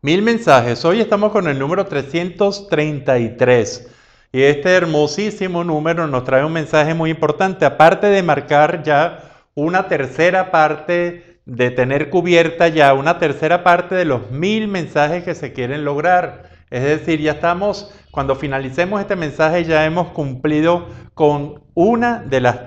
Mil mensajes. Hoy estamos con el número 333. Y este hermosísimo número nos trae un mensaje muy importante. Aparte de marcar ya una tercera parte, de tener cubierta ya una tercera parte de los mil mensajes que se quieren lograr. Es decir, ya estamos, cuando finalicemos este mensaje, ya hemos cumplido con una de las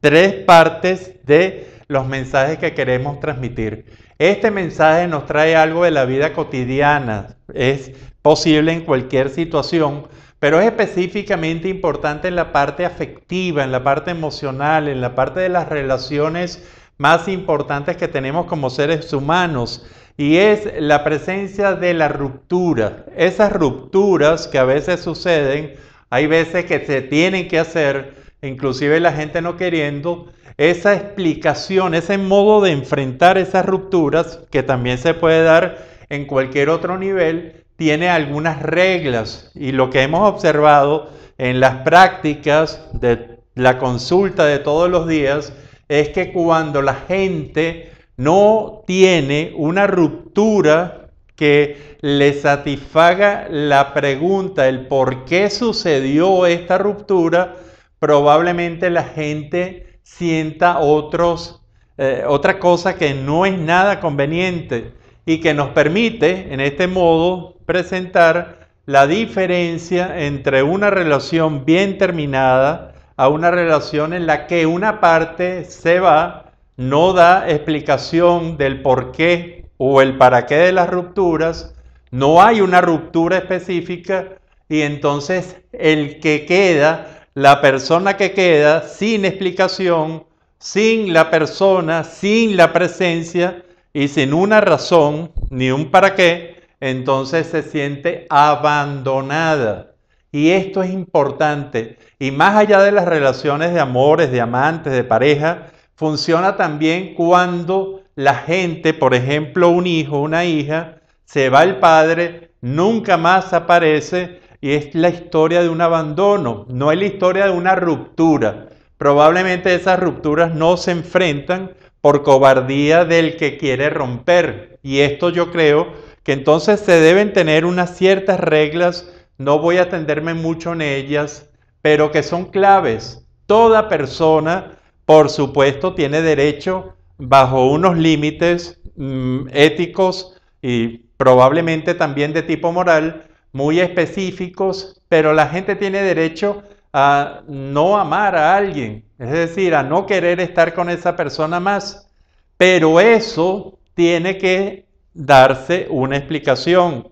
tres partes de los mensajes que queremos transmitir. Este mensaje nos trae algo de la vida cotidiana. Es posible en cualquier situación, pero es específicamente importante en la parte afectiva, en la parte emocional, en la parte de las relaciones más importantes que tenemos como seres humanos y es la presencia de la ruptura. Esas rupturas que a veces suceden, hay veces que se tienen que hacer, inclusive la gente no queriendo, esa explicación, ese modo de enfrentar esas rupturas que también se puede dar en cualquier otro nivel, tiene algunas reglas y lo que hemos observado en las prácticas de la consulta de todos los días es que cuando la gente no tiene una ruptura que le satisfaga la pregunta, el por qué sucedió esta ruptura, probablemente la gente sienta otros, eh, otra cosa que no es nada conveniente y que nos permite en este modo presentar la diferencia entre una relación bien terminada a una relación en la que una parte se va, no da explicación del por qué o el para qué de las rupturas, no hay una ruptura específica y entonces el que queda la persona que queda sin explicación, sin la persona, sin la presencia y sin una razón ni un para qué, entonces se siente abandonada. Y esto es importante. Y más allá de las relaciones de amores, de amantes, de pareja, funciona también cuando la gente, por ejemplo, un hijo, una hija, se va el padre, nunca más aparece y es la historia de un abandono, no es la historia de una ruptura. Probablemente esas rupturas no se enfrentan por cobardía del que quiere romper. Y esto yo creo que entonces se deben tener unas ciertas reglas, no voy a atenderme mucho en ellas, pero que son claves. Toda persona, por supuesto, tiene derecho bajo unos límites mm, éticos y probablemente también de tipo moral muy específicos, pero la gente tiene derecho a no amar a alguien, es decir, a no querer estar con esa persona más. Pero eso tiene que darse una explicación.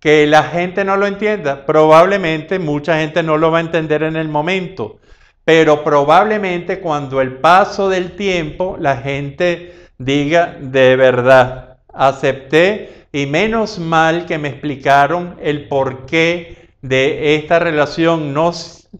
Que la gente no lo entienda, probablemente mucha gente no lo va a entender en el momento, pero probablemente cuando el paso del tiempo la gente diga, de verdad, acepté y menos mal que me explicaron el porqué de esta relación no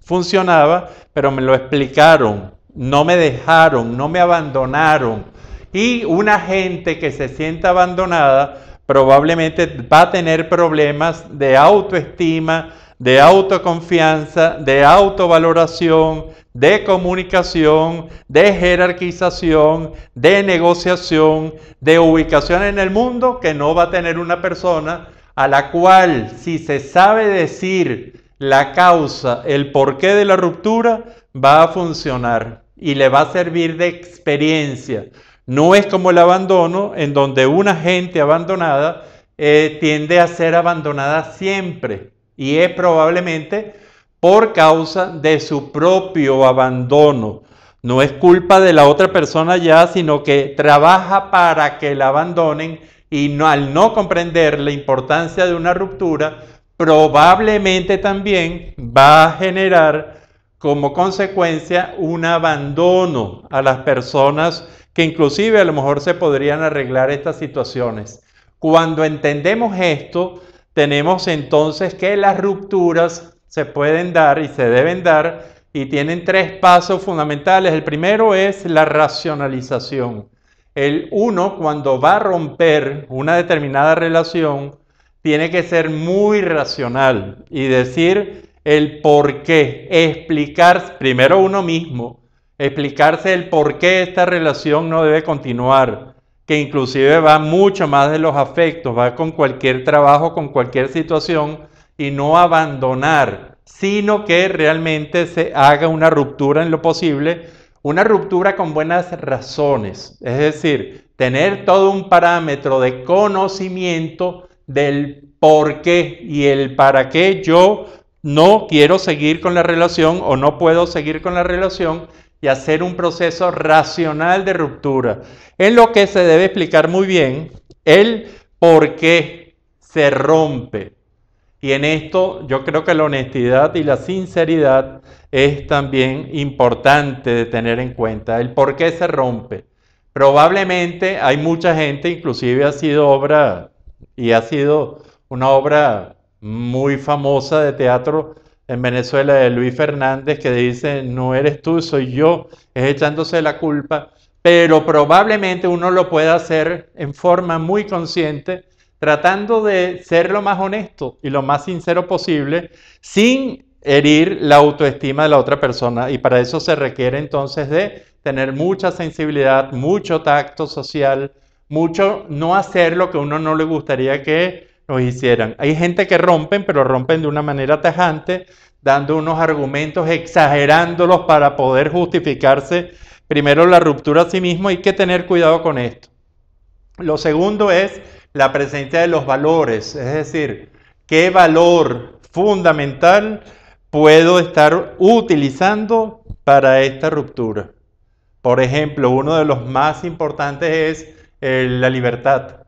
funcionaba, pero me lo explicaron, no me dejaron, no me abandonaron. Y una gente que se sienta abandonada probablemente va a tener problemas de autoestima, de autoconfianza, de autovaloración, de comunicación, de jerarquización, de negociación, de ubicación en el mundo que no va a tener una persona a la cual si se sabe decir la causa, el porqué de la ruptura, va a funcionar y le va a servir de experiencia. No es como el abandono, en donde una gente abandonada eh, tiende a ser abandonada siempre. Y es probablemente por causa de su propio abandono. No es culpa de la otra persona ya, sino que trabaja para que la abandonen y al no comprender la importancia de una ruptura, probablemente también va a generar como consecuencia un abandono a las personas que inclusive a lo mejor se podrían arreglar estas situaciones. Cuando entendemos esto, tenemos entonces que las rupturas se pueden dar y se deben dar y tienen tres pasos fundamentales. El primero es la racionalización. El uno, cuando va a romper una determinada relación, tiene que ser muy racional y decir el por qué, explicar primero uno mismo, explicarse el por qué esta relación no debe continuar que inclusive va mucho más de los afectos, va con cualquier trabajo, con cualquier situación, y no abandonar, sino que realmente se haga una ruptura en lo posible, una ruptura con buenas razones, es decir, tener todo un parámetro de conocimiento del por qué y el para qué yo no quiero seguir con la relación o no puedo seguir con la relación hacer un proceso racional de ruptura, en lo que se debe explicar muy bien el por qué se rompe. Y en esto yo creo que la honestidad y la sinceridad es también importante de tener en cuenta, el por qué se rompe. Probablemente hay mucha gente, inclusive ha sido obra, y ha sido una obra muy famosa de teatro, en Venezuela de Luis Fernández que dice, no eres tú, soy yo, es echándose la culpa, pero probablemente uno lo pueda hacer en forma muy consciente, tratando de ser lo más honesto y lo más sincero posible, sin herir la autoestima de la otra persona. Y para eso se requiere entonces de tener mucha sensibilidad, mucho tacto social, mucho no hacer lo que uno no le gustaría que hicieran. Hay gente que rompen, pero rompen de una manera tajante, dando unos argumentos, exagerándolos para poder justificarse primero la ruptura a sí mismo. Hay que tener cuidado con esto. Lo segundo es la presencia de los valores, es decir, qué valor fundamental puedo estar utilizando para esta ruptura. Por ejemplo, uno de los más importantes es eh, la libertad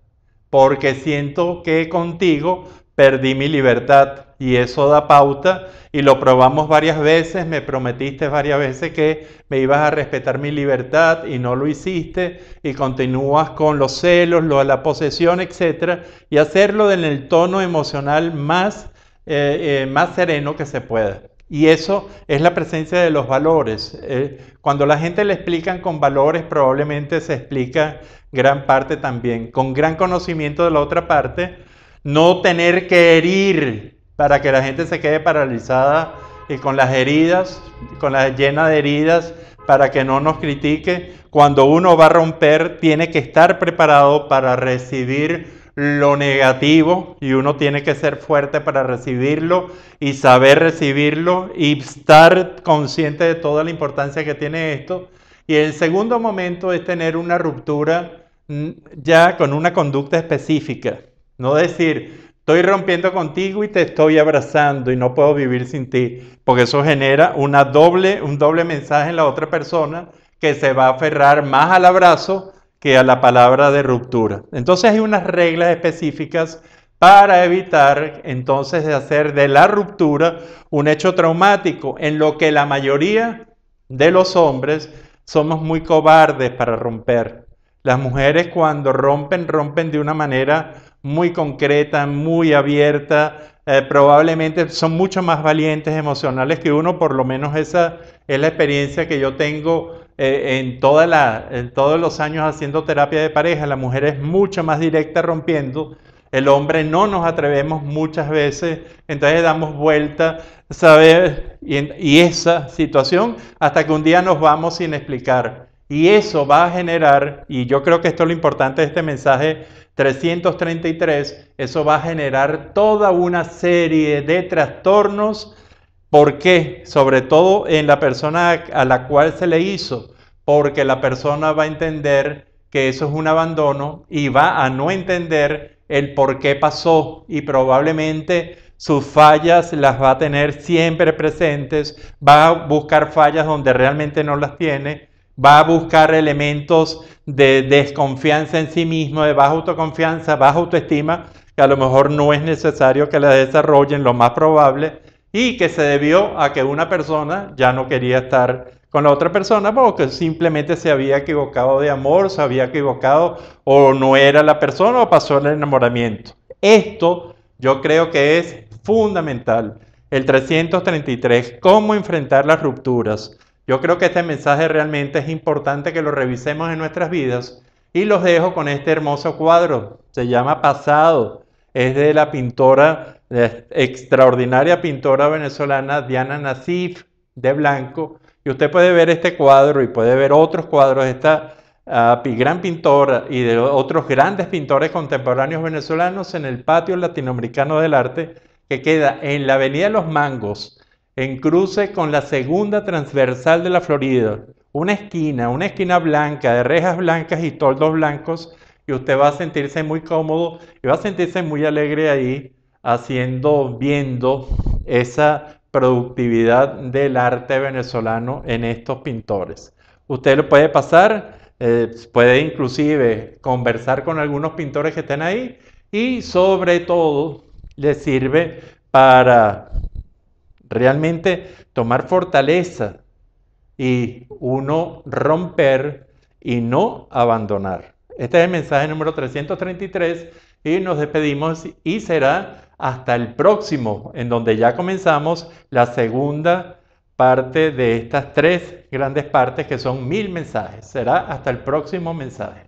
porque siento que contigo perdí mi libertad y eso da pauta y lo probamos varias veces, me prometiste varias veces que me ibas a respetar mi libertad y no lo hiciste y continúas con los celos, lo, la posesión, etc. Y hacerlo en el tono emocional más, eh, eh, más sereno que se pueda. Y eso es la presencia de los valores. Eh, cuando la gente le explican con valores, probablemente se explica gran parte también, con gran conocimiento de la otra parte, no tener que herir para que la gente se quede paralizada y con las heridas, con la llena de heridas, para que no nos critique. Cuando uno va a romper, tiene que estar preparado para recibir lo negativo y uno tiene que ser fuerte para recibirlo y saber recibirlo y estar consciente de toda la importancia que tiene esto y el segundo momento es tener una ruptura mm, ya con una conducta específica. No decir, estoy rompiendo contigo y te estoy abrazando y no puedo vivir sin ti, porque eso genera una doble, un doble mensaje en la otra persona que se va a aferrar más al abrazo que a la palabra de ruptura. Entonces hay unas reglas específicas para evitar entonces hacer de la ruptura un hecho traumático en lo que la mayoría de los hombres somos muy cobardes para romper. Las mujeres cuando rompen, rompen de una manera muy concreta, muy abierta, eh, probablemente son mucho más valientes emocionales que uno, por lo menos esa es la experiencia que yo tengo eh, en, toda la, en todos los años haciendo terapia de pareja. La mujer es mucho más directa rompiendo, el hombre no nos atrevemos muchas veces, entonces damos vuelta, Y, y, esa situación hasta que un día nos vamos sin explicar. Y eso va a generar, y yo creo que esto es lo importante de este mensaje 333, eso va a generar toda una serie de trastornos. ¿Por qué? Sobre todo en la persona a la cual se le hizo, porque la persona va a entender que eso es un abandono y va a no entender el por qué pasó y probablemente sus fallas las va a tener siempre presentes, va a buscar fallas donde realmente no las tiene, va a buscar elementos de desconfianza en sí mismo, de baja autoconfianza, baja autoestima, que a lo mejor no es necesario que la desarrollen, lo más probable, y que se debió a que una persona ya no quería estar con la otra persona porque simplemente se había equivocado de amor, se había equivocado o no era la persona o pasó el enamoramiento. Esto yo creo que es fundamental. El 333, cómo enfrentar las rupturas. Yo creo que este mensaje realmente es importante que lo revisemos en nuestras vidas y los dejo con este hermoso cuadro. Se llama Pasado. Es de la pintora, extraordinaria pintora venezolana Diana Nasif de Blanco y usted puede ver este cuadro y puede ver otros cuadros de esta ah, gran pintora y de otros grandes pintores contemporáneos venezolanos en el patio latinoamericano del arte que queda en la Avenida los Mangos, en cruce con la segunda transversal de la Florida. Una esquina, una esquina blanca, de rejas blancas y toldos blancos, y usted va a sentirse muy cómodo y va a sentirse muy alegre ahí haciendo, viendo esa productividad del arte venezolano en estos pintores. Usted lo puede pasar, eh, puede inclusive conversar con algunos pintores que estén ahí y sobre todo le sirve para realmente tomar fortaleza y uno romper y no abandonar. Este es el mensaje número 333 y nos despedimos y será hasta el próximo, en donde ya comenzamos la segunda parte de estas tres grandes partes que son mil mensajes. Será hasta el próximo mensaje.